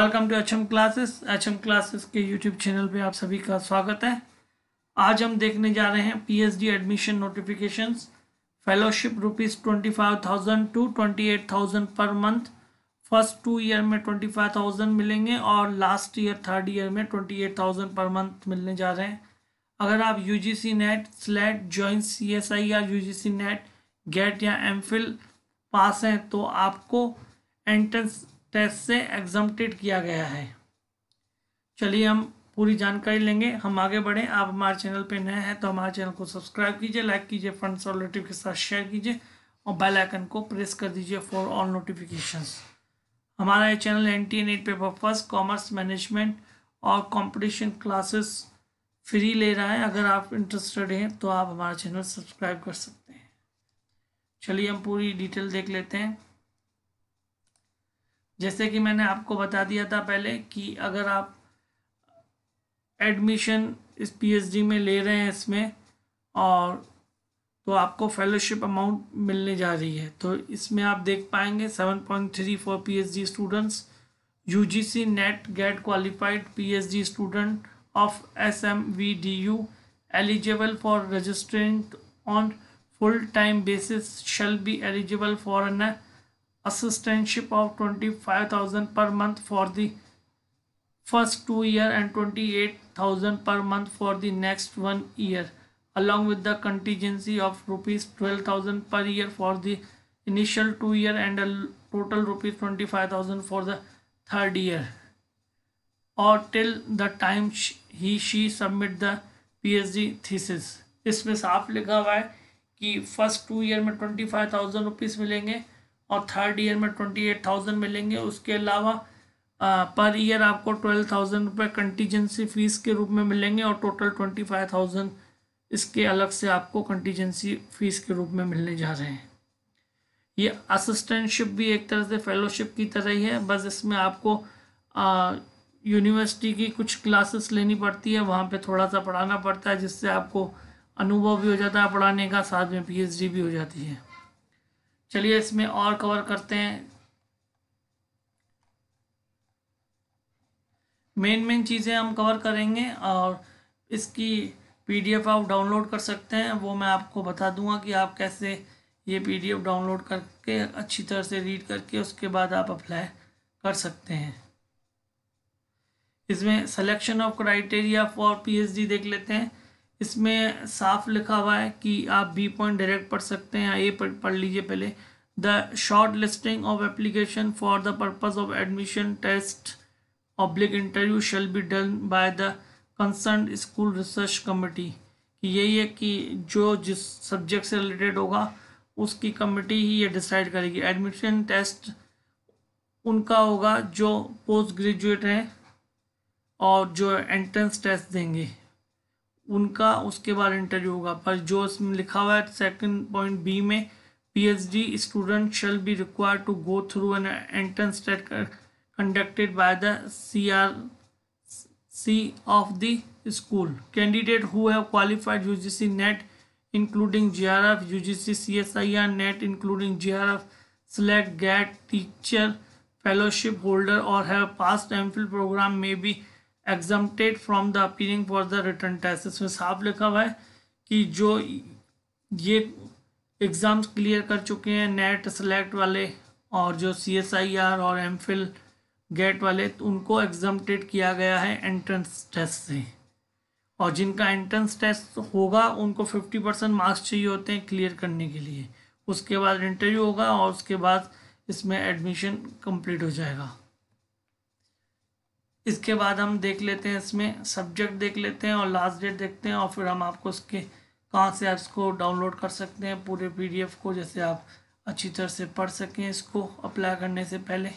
welcome to H M classes H M classes के YouTube channel पे आप सभी का स्वागत है आज हम देखने जा रहे हैं PhD admission notifications fellowship rupees twenty five thousand to twenty eight thousand per month first two year में ट्वेंटी फाइव थाउजेंड मिलेंगे और लास्ट ईयर थर्ड ईयर में twenty eight thousand per month मिलने जा रहे हैं अगर आप U G C NET SLET joint C S I या U G C NET GATE या एम फिल पास हैं तो आपको एंट्रेंस टेस्ट से एग्जम्प्टेड किया गया है चलिए हम पूरी जानकारी लेंगे हम आगे बढ़ें आप हमारे चैनल पर नए हैं तो हमारे चैनल को सब्सक्राइब कीजिए लाइक कीजिए फ्रेंड्स और रिलेटिव के साथ शेयर कीजिए और बेल आइकन को प्रेस कर दीजिए फॉर ऑल नोटिफिकेशंस हमारा ये channel N T N paper first commerce management और कंपटीशन क्लासेस फ्री ले रहा है अगर आप इंटरेस्टेड हैं तो आप हमारा चैनल सब्सक्राइब कर सकते हैं चलिए हम पूरी डिटेल देख लेते हैं जैसे कि मैंने आपको बता दिया था पहले कि अगर आप एडमिशन इस पीएचडी में ले रहे हैं इसमें और तो आपको फेलोशिप अमाउंट मिलने जा रही है तो इसमें आप देख पाएंगे seven point three four P H D students U G C NET GATE qualified P H D student of S M V D U full time basis shall be eligible for an assistantship of 25000 per month for the first two year and 28000 per month for the next one year along with the contingency of rupees 12000 per year for the initial two year and a total rupees 25000 for the third year or till the time he she submit the PhD thesis इसमें साफ लिखा हुआ है कि first two year में twenty five thousand rupees मिलेंगे और third year में ट्वेंटी एट थाउजेंड मिलेंगे उसके अलावा पर ईयर आपको ट्वेल्व थाउजेंड रुपये कंटीजेंसी फ़ीस के रूप में मिलेंगे और टोटल ट्वेंटी फाइव थाउजेंड इसके अलग से आपको कंटीजेंसी फ़ीस के रूप में मिलने जा रहे हैं ये असिस्टेंटशिप भी एक तरह से फेलोशिप की तरह ही है बस इसमें आपको यूनिवर्सिटी की कुछ क्लासेस लेनी पड़ती है वहाँ पे थोड़ा सा पढ़ाना पड़ता है जिससे आपको अनुभव भी हो जाता है पढ़ाने का साथ में पीएचडी भी हो जाती है चलिए इसमें और कवर करते हैं मेन मेन चीज़ें हम कवर करेंगे और इसकी पीडीएफ आप डाउनलोड कर सकते हैं वो मैं आपको बता दूंगा कि आप कैसे ये पीडीएफ डाउनलोड करके अच्छी तरह से रीड करके उसके बाद आप अप्लाई कर सकते हैं इसमें selection of criteria for PhD देख लेते हैं इसमें साफ लिखा हुआ है कि आप बी पॉइंट डायरेक्ट पढ़ सकते हैं ए पढ़ लीजिए पहले the shortlisting of application for the purpose of admission test public interview shall be done by the concern school research committee यही है कि जो जिस सब्जेक्ट से रिलेटेड होगा उसकी कमेटी ही ये डिसाइड करेगी एडमिशन टेस्ट उनका होगा जो पोस्ट ग्रेजुएट हैं और जो एंट्रेंस टेस्ट देंगे उनका उसके बाद इंटरव्यू होगा पर जो इसमें लिखा हुआ है सेकंड पॉइंट बी में PhD student shall be require to go through an entrance test conducted by the C R C of the school candidate who have qualified U G C NET including J R F U G C C S I R NET including J R F GATE teacher fellowship holder और or have M Phil programme में भी exempted from the appearing for the return test इसमें साफ लिखा हुआ है कि जो ये एग्ज़ाम्स क्लियर कर चुके हैं नेट सेलेक्ट वाले और जो सी एस आई आर और एम फिल गेट वाले तो उनको एग्जामटेड किया गया है एंट्रेंस टेस्ट से और जिनका एंट्रेंस टेस्ट होगा उनको फिफ्टी परसेंट मार्क्स चाहिए होते हैं क्लियर करने के लिए उसके बाद इंटरव्यू होगा और उसके बाद इसमें एडमिशन कंप्लीट हो जाएगा इसके बाद हम देख लेते हैं इसमें सब्जेक्ट देख लेते हैं और लास्ट डेट देखते हैं और फिर हम आपको इसके कहाँ से आप इसको डाउनलोड कर सकते हैं पूरे पी को जैसे आप अच्छी तरह से पढ़ सकें इसको अप्लाई करने से पहले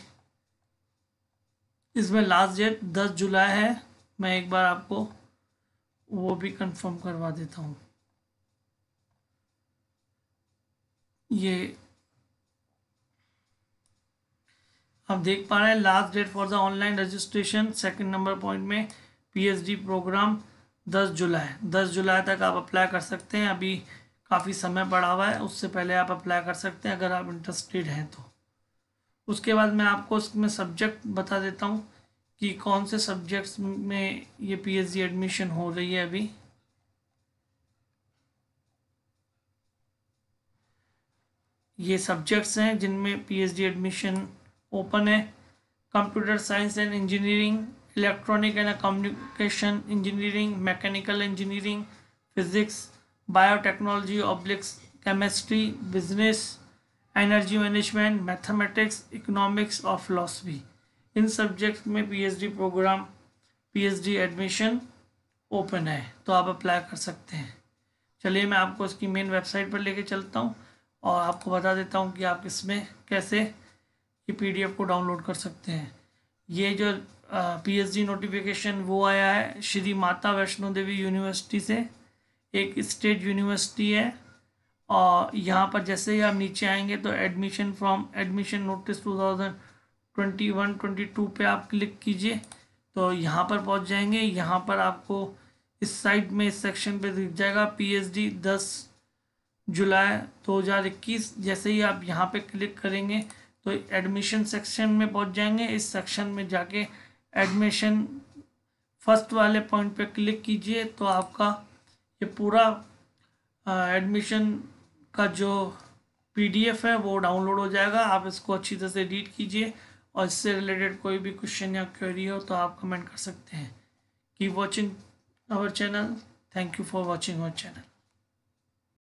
इसमें लास्ट डेट दस जुलाई है मैं एक बार आपको वो भी कंफर्म करवा देता हूँ ये आप देख पा रहे हैं last date for the online registration second number point में पीएचडी प्रोग्राम 10 जुलाई 10 जुलाई तक आप अप्लाई कर सकते हैं अभी काफ़ी समय पड़ा हुआ है उससे पहले आप अप्लाई कर सकते हैं अगर आप इंटरेस्टेड हैं तो उसके बाद मैं आपको इसमें सब्जेक्ट बता देता हूँ कि कौन से सब्जेक्ट्स में ये पी एडमिशन हो रही है अभी ये सब्जेक्ट्स हैं जिनमें पीएचडी एडमिशन ओपन है computer science and engineering electronic and communication engineering mechanical engineering physics biotechnology ऑब्लिक्स chemistry business energy management mathematics economics और फिलॉसफी इन सब्जेक्ट में PhD programme PhD admission open है तो आप अप्लाई कर सकते हैं चलिए मैं आपको इसकी मेन वेबसाइट पर लेके चलता हूँ और आपको बता देता हूँ कि आप इसमें कैसे ये पीडीएफ को डाउनलोड कर सकते हैं ये जो पीएचडी नोटिफिकेशन वो आया है श्री माता वैष्णो देवी यूनिवर्सिटी से एक स्टेट यूनिवर्सिटी है और यहाँ पर जैसे ही आप नीचे आएंगे तो admission from admission notice two thousand twenty one twenty two पर आप क्लिक कीजिए तो यहाँ पर पहुँच जाएंगे यहाँ पर आपको इस साइड में इस सेक्शन पे दिख जाएगा पीएचडी 10 जुलाई 2021 जैसे ही आप यहाँ पे क्लिक करेंगे तो एडमिशन सेक्शन में पहुंच जाएंगे इस सेक्शन में जाके एडमिशन फर्स्ट वाले पॉइंट पे क्लिक कीजिए तो आपका ये पूरा एडमिशन का जो पीडीएफ है वो डाउनलोड हो जाएगा आप इसको अच्छी तरह से रीड कीजिए और इससे रिलेटेड कोई भी क्वेश्चन या क्वेरी हो तो आप कमेंट कर सकते हैं keep watching our channel thank you for watching our channel